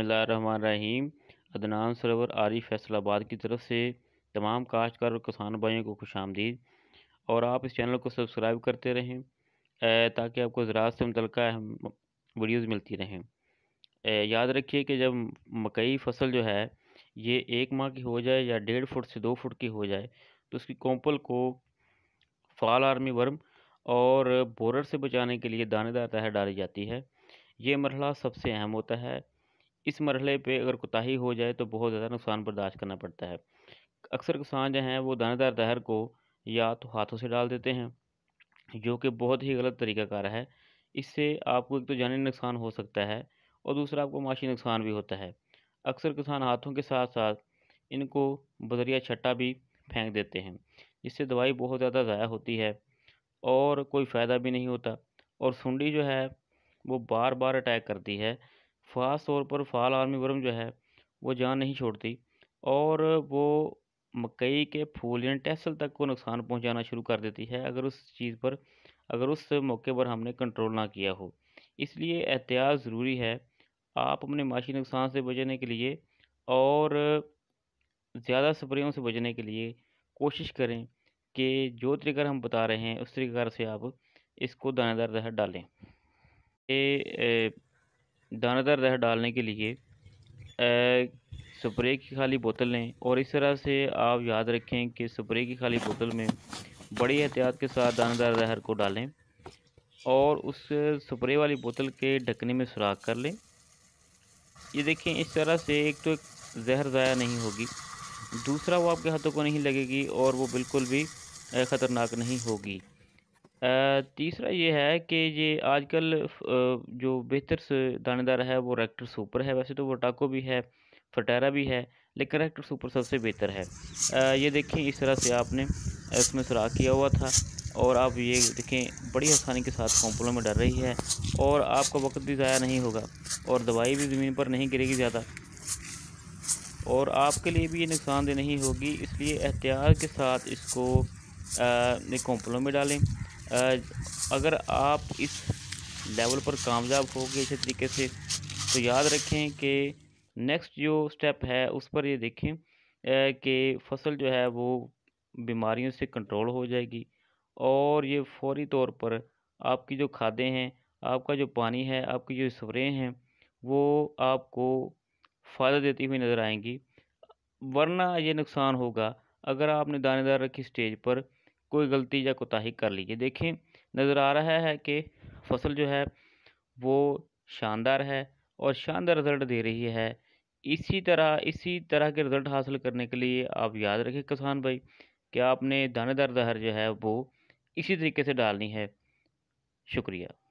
बसमीम अदनान सरोवर आरी फैसलाबाद की तरफ से तमाम काश्तकार और किसान भाइयों को खुश आमदीद और आप इस चैनल को सब्सक्राइब करते रहें ताकि आपको ज़रात से मुतल अहम वीडियोज़ मिलती रहें याद रखिए कि जब मकई फसल जो है ये एक माह की हो जाए या डेढ़ फुट से दो फुट की हो जाए तो उसकी कोंपल को फाल आर्मी वर्म और बोरर से बचाने के लिए दानेदार तहर डाली जाती है ये मरहला सबसे अहम होता है इस मरहले पे अगर कोताही हो जाए तो बहुत ज़्यादा नुकसान बर्दाश्त करना पड़ता है अक्सर किसान जो हैं वो दानेदार दहर को या तो हाथों से डाल देते हैं जो कि बहुत ही गलत तरीक़ाकार है इससे आपको एक तो जानी नुकसान हो सकता है और दूसरा आपको माशी नुकसान भी होता है अक्सर किसान हाथों के साथ साथ इनको बदरिया छट्टा भी फेंक देते हैं जिससे दवाई बहुत ज़्यादा ज़ाया होती है और कोई फ़ायदा भी नहीं होता और सुंडी जो है वो बार बार अटैक करती है ख़ास तौर पर फाल आर्मी वर्म जो है वो जान नहीं छोड़ती और वो मकई के फूल यानी टहसल तक को नुकसान पहुंचाना शुरू कर देती है अगर उस चीज़ पर अगर उस मौके पर हमने कंट्रोल ना किया हो इसलिए एहतियात ज़रूरी है आप अपने माशी नुकसान से बचने के लिए और ज़्यादा स्प्रेयों से बचने के लिए कोशिश करें कि जो तरीक़ा हम बता रहे हैं उस तरीक़ार से आप इसको दानेदार जहर डालें ये दानादार जहर डालने के लिए स्प्रे की खाली बोतल लें और इस तरह से आप याद रखें कि स्प्रे की खाली बोतल में बड़ी एहतियात के साथ दानादार जहर को डालें और उस स्प्रे वाली बोतल के ढकने में सुराख कर लें ये देखें इस तरह से एक तो जहर ज़ाया नहीं होगी दूसरा वो आपके हाथों को नहीं लगेगी और वो बिल्कुल भी ख़तरनाक नहीं होगी तीसरा ये है कि ये आजकल जो बेहतर से दानेदार है वो रैक्टर सुपर है वैसे तो वो टाको भी है फटेरा भी है लेकिन रैक्टर सुपर सबसे बेहतर है ये देखें इस तरह से आपने इसमें सुराख किया हुआ था और आप ये देखें बड़ी आसानी के साथ कॉम्पलों में डर रही है और आपका वक्त भी ज़ाया नहीं होगा और दवाई भी ज़मीन पर नहीं गिरेगी ज़्यादा और आपके लिए भी ये नुकसानदेह नहीं होगी इसलिए एहतियात के साथ इसको कॉम्पलों में डालें अगर आप इस लेवल पर कामयाब हो गए अच्छे तरीके से तो याद रखें कि नेक्स्ट जो स्टेप है उस पर ये देखें कि फसल जो है वो बीमारियों से कंट्रोल हो जाएगी और ये फौरी तौर पर आपकी जो खादें हैं आपका जो पानी है आपकी जो स्प्रे हैं वो आपको फ़ायदा देती हुई नज़र आएंगी वरना ये नुकसान होगा अगर आपने दानेदार रखी स्टेज पर कोई गलती या कोताही कर लीजिए देखें नज़र आ रहा है कि फसल जो है वो शानदार है और शानदार रिज़ल्ट दे रही है इसी तरह इसी तरह के रिज़ल्ट हासिल करने के लिए आप याद रखें किसान भाई कि आपने दानेदार जहर जो है वो इसी तरीके से डालनी है शुक्रिया